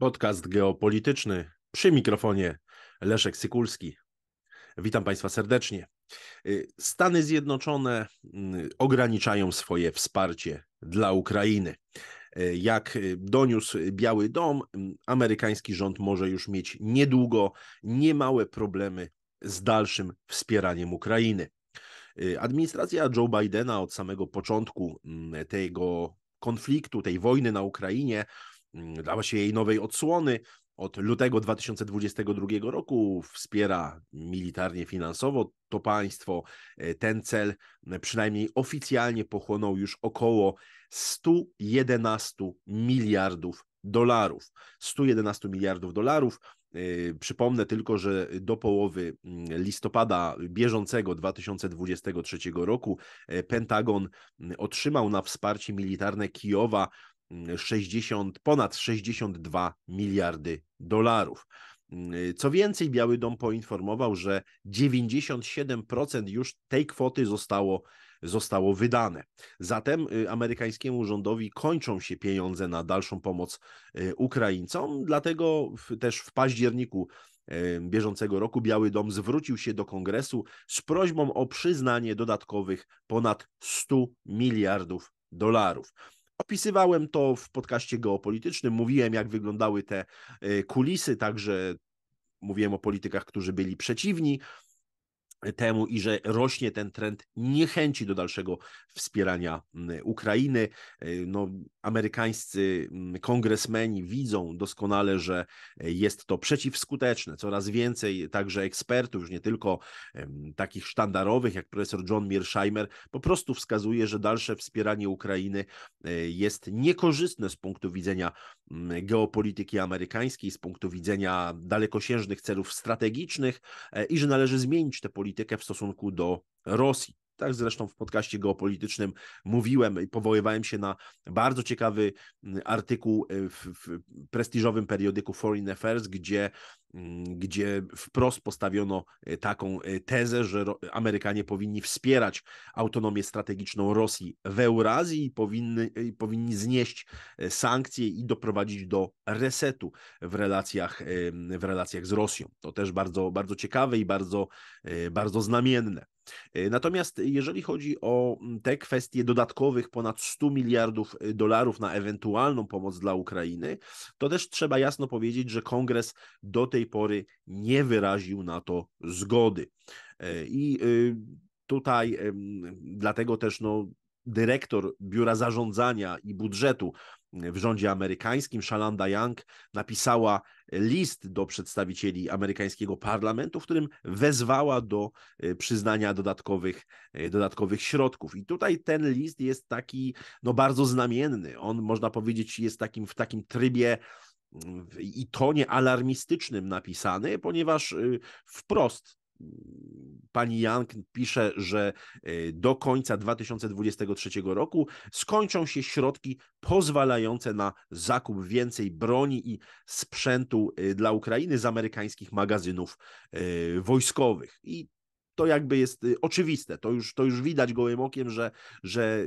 Podcast geopolityczny przy mikrofonie Leszek Sykulski. Witam Państwa serdecznie. Y, Stany Zjednoczone mm, ograniczają swoje wsparcie dla Ukrainy. Y, Jak y, doniósł Biały Dom, mm, amerykański rząd może już mieć niedługo niemałe problemy z dalszym wspieraniem Ukrainy. Administracja Joe Bidena od samego początku mm, tego konfliktu, tej wojny na Ukrainie Mm, dla właśnie jej nowej odsłony. Od lutego 2022 roku wspiera militarnie, finansowo to państwo. E, ten cel przynajmniej oficjalnie pochłonął już około 111 miliardów dolarów. 111 miliardów dolarów. E, przypomnę tylko, że do połowy listopada bieżącego 2023 roku e, Pentagon otrzymał na wsparcie militarne Kijowa 60, ponad 62 miliardy dolarów. Co więcej, Biały Dom poinformował, że 97% już tej kwoty zostało, zostało wydane. Zatem y, amerykańskiemu rządowi kończą się pieniądze na dalszą pomoc y, Ukraińcom, dlatego też w październiku y, bieżącego roku Biały Dom zwrócił się do kongresu z prośbą o przyznanie dodatkowych ponad 100 miliardów dolarów. Opisywałem to w podcaście geopolitycznym, mówiłem, jak wyglądały te y, kulisy, także mówiłem o politykach, którzy byli przeciwni temu i że rośnie ten trend niechęci do dalszego wspierania Ukrainy. E, no, amerykańscy kongresmeni widzą doskonale, że e, jest to przeciwskuteczne. Coraz więcej także ekspertów, już nie tylko takich sztandarowych jak profesor John Mearsheimer, po prostu wskazuje, że dalsze wspieranie Ukrainy e, jest niekorzystne z punktu widzenia geopolityki amerykańskiej, z punktu widzenia dalekosiężnych celów strategicznych i że należy zmienić tę politykę politykę w stosunku do Rosji tak zresztą w podcaście geopolitycznym mówiłem i powoływałem się na bardzo ciekawy mm, artykuł e, w, w prestiżowym periodyku Foreign Affairs, gdzie mm, gdzie wprost postawiono e, taką e, tezę, że Amerykanie powinni wspierać autonomię strategiczną Rosji w Eurazji i powinny, powinni znieść sankcje i doprowadzić do resetu w relacjach, w relacjach z Rosją. To też bardzo, bardzo ciekawe i bardzo, bardzo znamienne. E, natomiast jeżeli chodzi o mm, te kwestie dodatkowych ponad 100 miliardów e, dolarów na ewentualną pomoc dla Ukrainy, to też trzeba jasno powiedzieć, że kongres do tej pory nie wyraził na to zgody. E, I y, tutaj dlatego też no, dyrektor Biura Zarządzania i Budżetu w rządzie amerykańskim, Shalanda Young napisała list do przedstawicieli amerykańskiego parlamentu, w którym wezwała do e, przyznania dodatkowych, e, dodatkowych środków. I tutaj ten list jest taki no, bardzo znamienny. On, można powiedzieć, jest takim w takim trybie mm, i tonie alarmistycznym napisany, ponieważ y, wprost pani Young pisze, że e, do końca 2023 roku skończą się środki pozwalające na zakup więcej broni i sprzętu e, dla Ukrainy z amerykańskich magazynów e, wojskowych. I to jakby jest oczywiste, to już, to już widać gołym okiem, że, że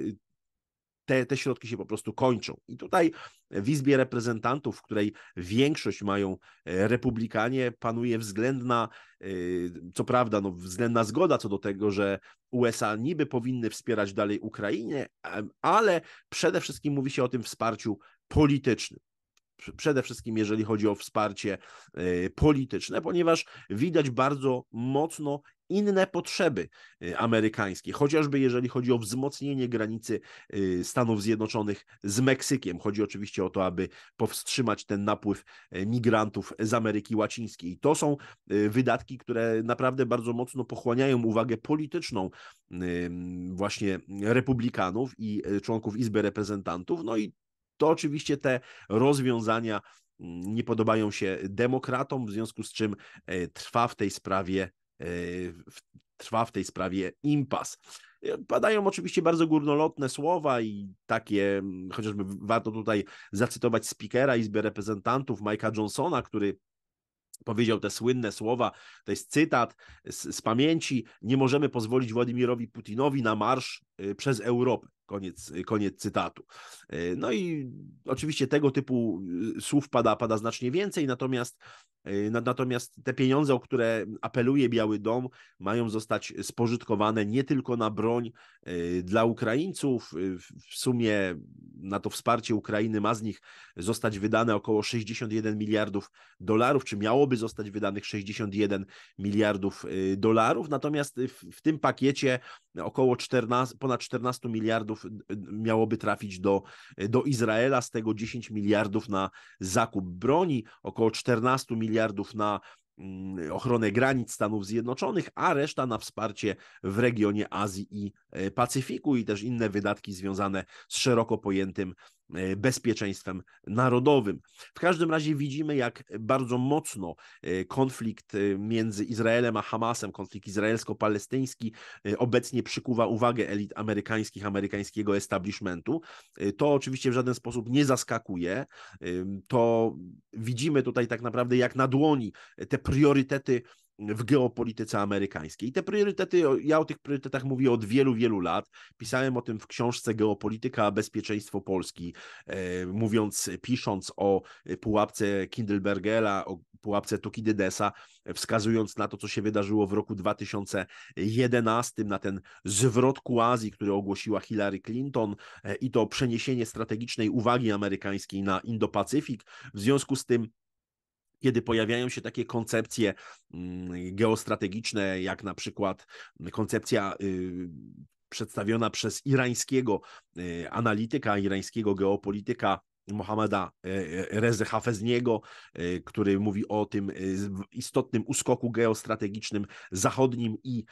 te, te środki się po prostu kończą. I tutaj w Izbie Reprezentantów, w której większość mają e, republikanie, panuje względna, e, co prawda, no, względna zgoda co do tego, że USA niby powinny wspierać dalej Ukrainę, ale przede wszystkim mówi się o tym wsparciu politycznym przede wszystkim jeżeli chodzi o wsparcie e, polityczne, ponieważ widać bardzo mocno inne potrzeby e, amerykańskie, chociażby jeżeli chodzi o wzmocnienie granicy e, Stanów Zjednoczonych z Meksykiem. Chodzi oczywiście o to, aby powstrzymać ten napływ migrantów z Ameryki Łacińskiej. I to są wydatki, które naprawdę bardzo mocno pochłaniają uwagę polityczną właśnie republikanów i członków Izby Reprezentantów. No i to oczywiście te rozwiązania mm, nie podobają się demokratom, w związku z czym e, trwa w tej sprawie e, trwa w tej sprawie impas. E, padają oczywiście bardzo górnolotne słowa i takie, mm, chociażby warto tutaj zacytować speakera Izby Reprezentantów Mike'a Johnsona, który powiedział te słynne słowa, to jest cytat z, z pamięci, nie możemy pozwolić Władimirowi Putinowi na marsz przez Europę. Koniec, koniec cytatu. E, no i oczywiście tego typu y, słów pada, pada znacznie więcej, natomiast Y, natomiast te pieniądze, o które apeluje Biały Dom, mają zostać spożytkowane nie tylko na broń y, dla Ukraińców. Y, w sumie na to wsparcie Ukrainy ma z nich zostać wydane około 61 miliardów dolarów, czy miałoby zostać wydanych 61 miliardów dolarów. Natomiast w, w tym pakiecie około 14, ponad 14 miliardów miałoby trafić do, do Izraela, z tego 10 miliardów na zakup broni, około 14 miliardów miliardów na mm, ochronę granic Stanów Zjednoczonych, a reszta na wsparcie w regionie Azji i e, Pacyfiku i też inne wydatki związane z szeroko pojętym E, bezpieczeństwem narodowym. W każdym razie widzimy, jak bardzo mocno e, konflikt e, między Izraelem a Hamasem, konflikt izraelsko-palestyński, obecnie przykuwa uwagę elit amerykańskich, amerykańskiego establishmentu. To oczywiście w żaden sposób nie zaskakuje. To widzimy tutaj tak naprawdę jak na dłoni te priorytety w geopolityce amerykańskiej. I te priorytety, ja o tych priorytetach mówię od wielu, wielu lat. Pisałem o tym w książce Geopolityka, Bezpieczeństwo Polski, e, mówiąc, pisząc o e, pułapce Kindlebergera, o pułapce Tukidydesa, wskazując na to, co się wydarzyło w roku 2011, na ten zwrot ku Azji, który ogłosiła Hillary Clinton e, i to przeniesienie strategicznej uwagi amerykańskiej na Indo-Pacyfik. W związku z tym kiedy pojawiają się takie koncepcje mm, geostrategiczne, jak na przykład koncepcja y, przedstawiona przez irańskiego y, analityka, irańskiego geopolityka Mohameda e, e, Rezy Hafezniego, e, który mówi o tym istotnym uskoku geostrategicznym zachodnim i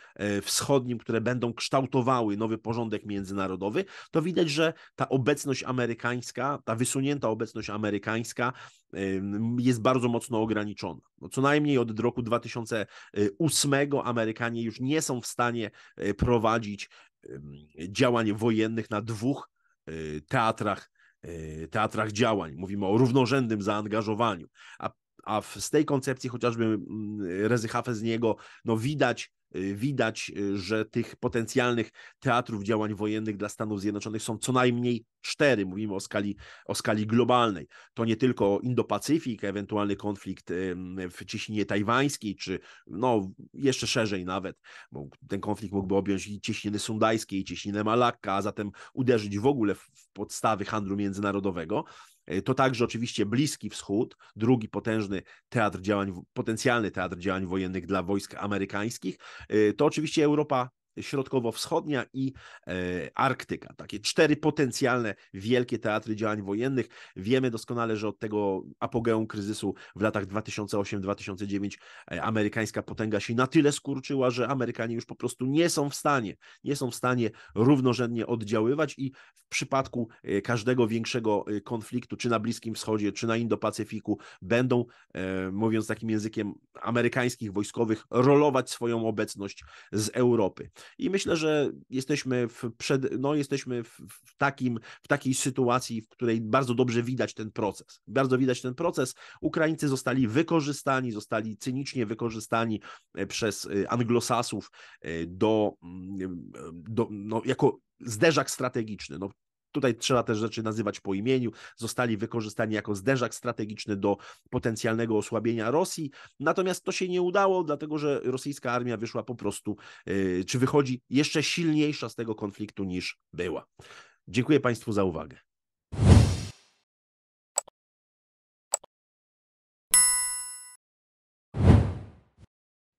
wschodnim, które będą kształtowały nowy porządek międzynarodowy, to widać, że ta obecność amerykańska, ta wysunięta obecność amerykańska jest bardzo mocno ograniczona. No co najmniej od roku 2008 Amerykanie już nie są w stanie prowadzić działań wojennych na dwóch teatrach Y, teatrach działań, mówimy o równorzędnym zaangażowaniu, a a w, z tej koncepcji chociażby mm, Rezy z niego, no widać, y, widać, y, że tych potencjalnych teatrów działań wojennych dla Stanów Zjednoczonych są co najmniej cztery, mówimy o skali, o skali globalnej. To nie tylko Indo-Pacyfik, ewentualny konflikt w cieśninie tajwańskiej, czy no, jeszcze szerzej nawet, bo ten konflikt mógłby objąć i cieśniny sundajskie, i cieśninę Malakka, a zatem uderzyć w ogóle w podstawy handlu międzynarodowego, E, to także oczywiście Bliski Wschód, drugi potężny teatr działań, potencjalny teatr działań wojennych dla wojsk amerykańskich. E, to oczywiście Europa Środkowo-Wschodnia i e, Arktyka. Takie cztery potencjalne wielkie teatry działań wojennych. Wiemy doskonale, że od tego apogeum kryzysu w latach 2008-2009 e, amerykańska potęga się na tyle skurczyła, że Amerykanie już po prostu nie są w stanie, nie są w stanie równorzędnie oddziaływać i w przypadku e, każdego większego konfliktu, czy na Bliskim Wschodzie, czy na Indo-Pacyfiku, będą, mówiąc takim językiem amerykańskich wojskowych, rolować swoją obecność z Europy. I myślę, że jesteśmy w, przed, no, jesteśmy w, w, takim, w takiej sytuacji, w której bardzo dobrze widać ten proces. Bardzo widać ten proces. Ukraińcy zostali wykorzystani, zostali cynicznie wykorzystani e, przez e, anglosasów e, do, mm, do no, jako zderzak strategiczny. No, tutaj trzeba też rzeczy nazywać po imieniu, zostali wykorzystani jako zderzak strategiczny do potencjalnego osłabienia Rosji. Natomiast to się nie udało, dlatego że rosyjska armia wyszła po prostu, yy, czy wychodzi jeszcze silniejsza z tego konfliktu niż była. Dziękuję Państwu za uwagę.